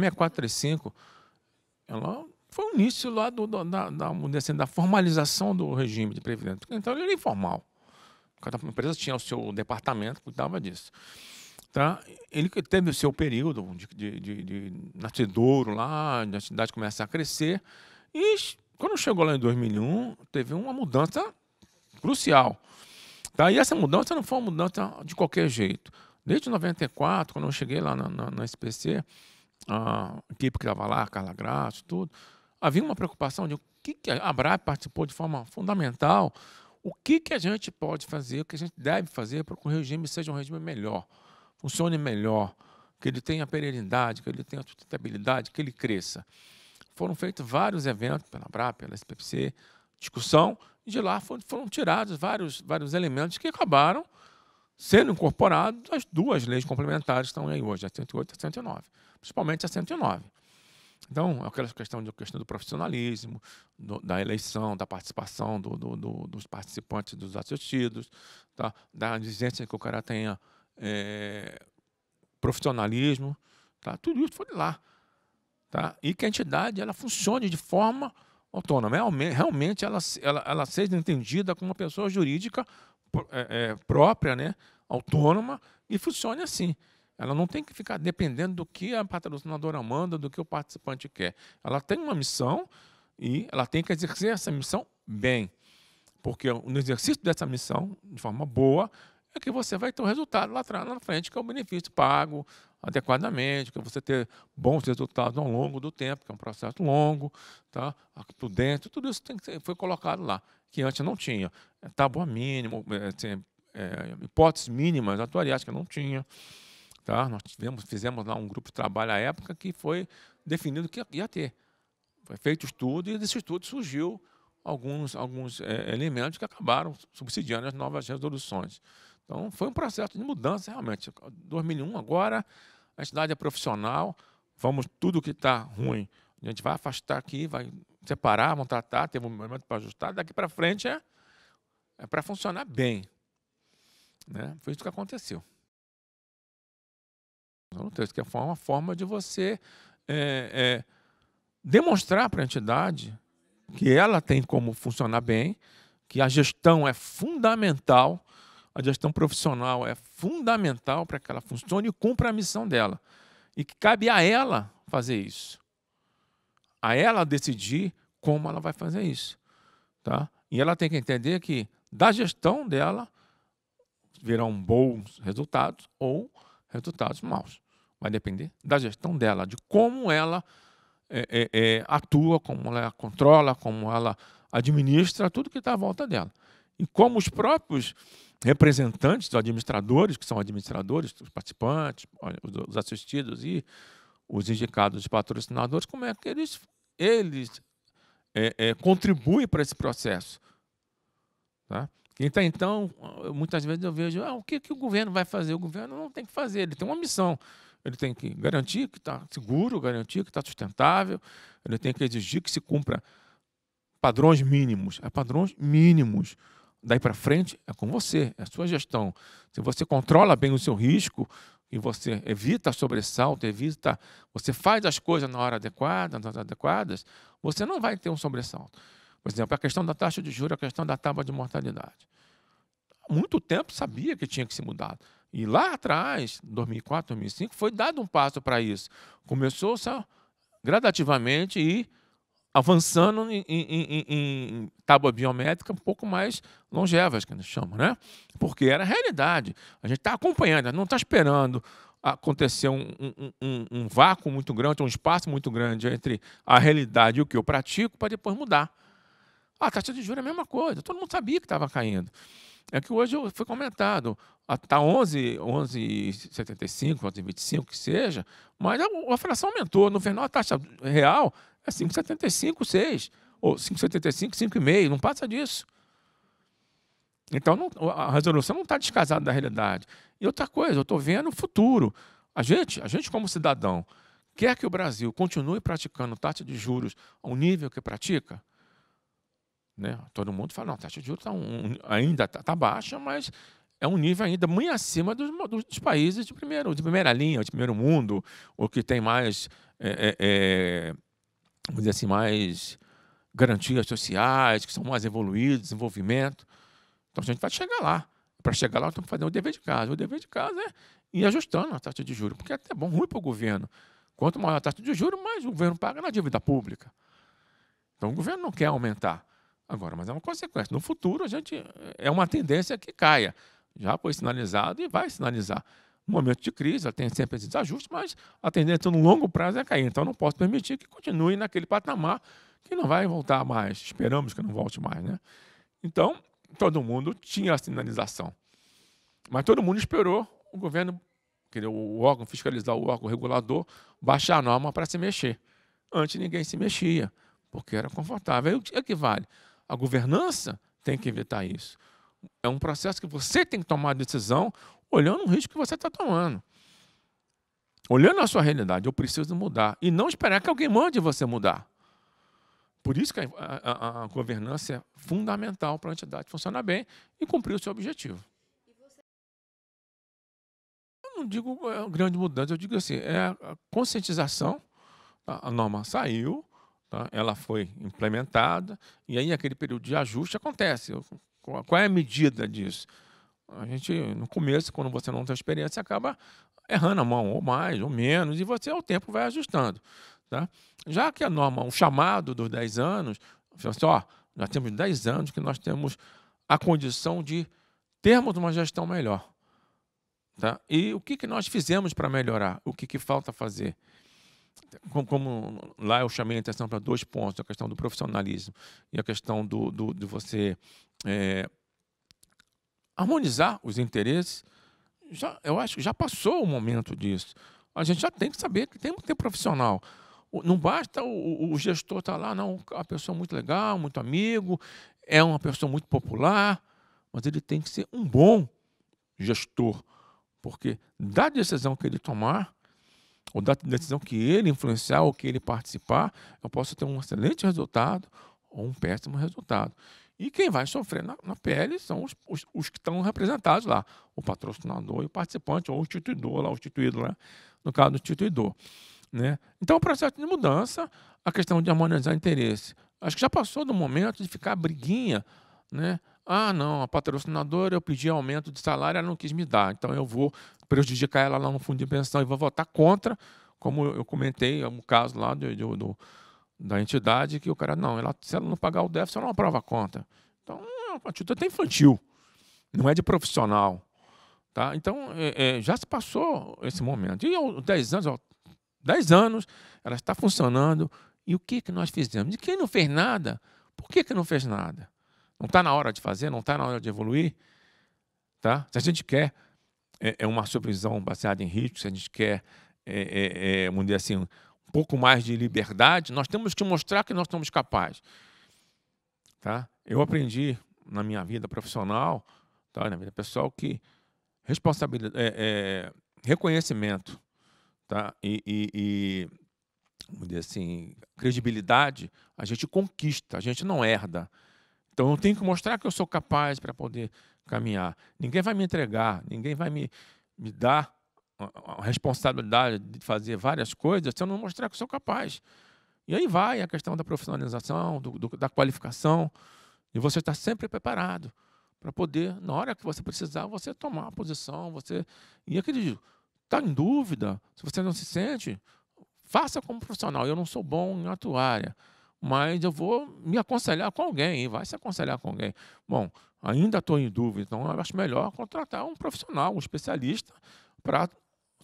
6435, ela foi o início lá do, do da, da, assim, da formalização do regime de previdência. Então ele era informal. Cada empresa tinha o seu departamento que cuidava disso. Tá? Ele teve o seu período de, de, de, de nascedouro lá, de atividade começar a crescer. E quando chegou lá em 2001, teve uma mudança crucial. Tá? E essa mudança não foi uma mudança de qualquer jeito. Desde 1994, quando eu cheguei lá na, na, na SPC, a equipe que estava lá, Carla Graça, tudo, havia uma preocupação de o que, que a Brap participou de forma fundamental, o que, que a gente pode fazer, o que a gente deve fazer para que o regime seja um regime melhor, funcione melhor, que ele tenha perenidade, que ele tenha sustentabilidade, que ele cresça. Foram feitos vários eventos pela Brap pela SPC, discussão, e de lá foram, foram tirados vários, vários elementos que acabaram sendo incorporado as duas leis complementares estão aí hoje, a 108 e a 109, principalmente a 109. Então, é aquela questão, de, questão do profissionalismo, do, da eleição, da participação do, do, dos participantes, dos assistidos, tá? da exigência que o cara tenha é, profissionalismo, tá? tudo isso foi lá. Tá? E que a entidade ela funcione de forma autônoma, realmente ela, ela, ela seja entendida como uma pessoa jurídica é, é, própria, né, autônoma, e funcione assim. Ela não tem que ficar dependendo do que a patrocinadora manda, do que o participante quer. Ela tem uma missão e ela tem que exercer essa missão bem. Porque no exercício dessa missão, de forma boa, é que você vai ter o um resultado lá atrás, na frente, que é o benefício pago adequadamente, que você ter bons resultados ao longo do tempo, que é um processo longo, tá? A tudo isso tem que ser, foi colocado lá que antes não tinha. É, tábua mínimo, é, é hipóteses mínimas atuariáticas não tinha. Tá? Nós tivemos, fizemos lá um grupo de trabalho à época que foi definido que ia ter. Foi feito estudo e desse estudo surgiu alguns, alguns é, elementos que acabaram subsidiando as novas resoluções. Então, foi um processo de mudança realmente. 2001, agora, a entidade é profissional, vamos tudo que está ruim, a gente vai afastar aqui, vai separar, vão tratar, teve um momento para ajustar, daqui para frente é, é para funcionar bem. Né? Foi isso que aconteceu. No texto, que é uma forma de você é, é, demonstrar para a entidade que ela tem como funcionar bem, que a gestão é fundamental, a gestão profissional é fundamental para que ela funcione e cumpra a missão dela. E que cabe a ela fazer isso a ela decidir como ela vai fazer isso. Tá? E ela tem que entender que da gestão dela virão bons resultados ou resultados maus. Vai depender da gestão dela, de como ela é, é, é atua, como ela controla, como ela administra tudo que está à volta dela. E como os próprios representantes, os administradores, que são administradores, os participantes, os assistidos e os indicados patrocinadores, como é que eles, eles é, é, contribuem para esse processo. Tá? Então, então, muitas vezes eu vejo ah, o que, que o governo vai fazer. O governo não tem que fazer, ele tem uma missão. Ele tem que garantir que está seguro, garantir que está sustentável, ele tem que exigir que se cumpra padrões mínimos. É padrões mínimos. Daí para frente é com você, é sua gestão. Se você controla bem o seu risco, e você evita sobressalto, evita, você faz as coisas na hora adequada, nas adequadas, você não vai ter um sobressalto. Por exemplo, a questão da taxa de juros, a questão da tábua de mortalidade. Há muito tempo sabia que tinha que se mudar E lá atrás, 2004, 2005, foi dado um passo para isso. Começou-se gradativamente e avançando em, em, em, em, tábua biométrica um pouco mais longevas, que a gente chama, né? Porque era a realidade. A gente está acompanhando, não está esperando acontecer um, um, um, um, vácuo muito grande, um espaço muito grande entre a realidade e o que eu pratico para depois mudar. A taxa de juros é a mesma coisa, todo mundo sabia que estava caindo. É que hoje foi comentado, está 11, 11,75, 11,25, que seja, mas a, a fração aumentou. No final, a taxa real é 5,75, 6. Ou 5,75, 5,5. Não passa disso. Então não, a resolução não está descasada da realidade. E outra coisa, eu estou vendo o futuro. A gente, a gente como cidadão, quer que o Brasil continue praticando taxa de juros ao nível que pratica? Né? Todo mundo fala, não, a taxa de juros tá um, ainda está tá baixa, mas é um nível ainda muito acima dos, dos, países de, primeiro, de primeira linha, de primeiro mundo, ou que tem mais é, é, é vamos dizer assim, mais garantias sociais, que são mais evoluídos, desenvolvimento. Então a gente vai chegar lá. Para chegar lá, nós temos que fazer o dever de casa. O dever de casa é ir ajustando a taxa de juros, porque é até bom, ruim para o governo. Quanto maior a taxa de juros, mais o governo paga na dívida pública. Então o governo não quer aumentar agora, mas é uma consequência. No futuro, a gente é uma tendência que caia. Já foi sinalizado e vai sinalizar momento de crise, ela tem sempre esses ajustes, mas a tendência no longo prazo é cair. Então, não posso permitir que continue naquele patamar que não vai voltar mais. Esperamos que não volte mais. Né? Então, todo mundo tinha a sinalização. Mas todo mundo esperou o governo, o órgão fiscalizar, o órgão regulador, baixar a norma para se mexer. Antes ninguém se mexia, porque era confortável. E o que é vale? A governança tem que evitar isso. É um processo que você tem que tomar a decisão, olhando o risco que você está tomando. Olhando a sua realidade, eu preciso mudar. E não esperar que alguém mande você mudar. Por isso que a, a, a governança é fundamental para a entidade funcionar bem e cumprir o seu objetivo. Eu não digo é, grande mudança, eu digo assim, é a conscientização. Tá? A norma saiu, tá? ela foi implementada, e aí aquele período de ajuste acontece. Qual é a medida disso? A gente, no começo, quando você não tem experiência, você acaba errando a mão, ou mais, ou menos, e você, ao tempo, vai ajustando. Tá? Já que a é norma, o chamado dos 10 anos, assim, ó, nós temos 10 anos que nós temos a condição de termos uma gestão melhor. Tá? E o que, que nós fizemos para melhorar? O que, que falta fazer? Como, como, lá eu chamei a atenção para dois pontos, a questão do profissionalismo e a questão do, do de você é, harmonizar os interesses. Já, eu acho que já passou o momento disso. A gente já tem que saber que tem que ter profissional. Não basta o, o gestor estar tá lá, não, a pessoa é muito legal, muito amigo, é uma pessoa muito popular, mas ele tem que ser um bom gestor, porque da decisão que ele tomar, ou da decisão que ele influenciar ou que ele participar, eu posso ter um excelente resultado ou um péssimo resultado. E quem vai sofrer na, na pele são os, os, os, que estão representados lá, o patrocinador e o participante, ou o instituidor, lá, o instituído, lá né? no caso do instituidor. Né? Então, o processo de mudança, a questão de harmonizar interesse. Acho que já passou do momento de ficar briguinha, né? Ah, não, a patrocinadora eu pedi aumento de salário, ela não quis me dar, então eu vou prejudicar ela lá no fundo de pensão e vou votar contra, como eu comentei, é um caso lá do, do da entidade que o cara, não, ela, se ela não pagar o déficit, ela não aprova a conta. Então, é uma atitude até infantil, não é de profissional. Tá? Então, é, é, já se passou esse momento. E 10 anos, ó, 10 anos, ela está funcionando. E o que, que nós fizemos? E quem não fez nada, por que, que não fez nada? Não está na hora de fazer, não está na hora de evoluir? Tá? Se a gente quer é, é, uma supervisão baseada em risco, se a gente quer, é, é, é vamos dizer assim, pouco mais de liberdade, nós temos que mostrar que nós estamos capazes. Tá? Eu aprendi na minha vida profissional, tá? na vida pessoal, que responsabilidade, é, é reconhecimento tá? e, e, e vamos dizer assim, credibilidade, a gente conquista, a gente não herda. Então eu tenho que mostrar que eu sou capaz para poder caminhar. Ninguém vai me entregar, ninguém vai me, me dar a responsabilidade de fazer várias coisas se eu não mostrar que eu sou capaz. E aí vai a questão da profissionalização, do, do, da qualificação, e você está sempre preparado para poder, na hora que você precisar, você tomar a posição, você... E aquele está em dúvida, se você não se sente, faça como profissional. Eu não sou bom em atuária, mas eu vou me aconselhar com alguém, vai se aconselhar com alguém. Bom, ainda estou em dúvida, então eu acho melhor contratar um profissional, um especialista, para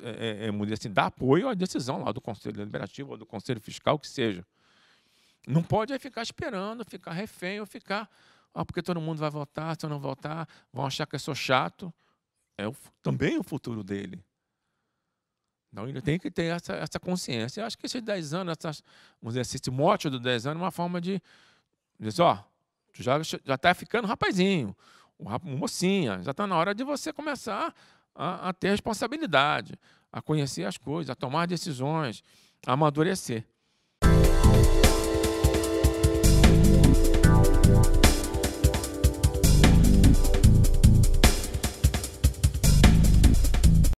é, é, é assim, dar apoio à decisão lá do Conselho Deliberativo ou do Conselho Fiscal, que seja. Não pode é ficar esperando, ficar refém ou ficar. Ah, porque todo mundo vai votar, se eu não votar, vão achar que eu sou chato. É o, também é o futuro dele. Então ele tem que ter essa, essa consciência. Eu acho que esses 10 anos, essas, vamos dizer esse mote do 10 anos é uma forma de assim, ó, tu já, já tá ficando rapazinho, um, mocinha, já está na hora de você começar a, a ter responsabilidade, a conhecer as coisas, a tomar decisões, a amadurecer.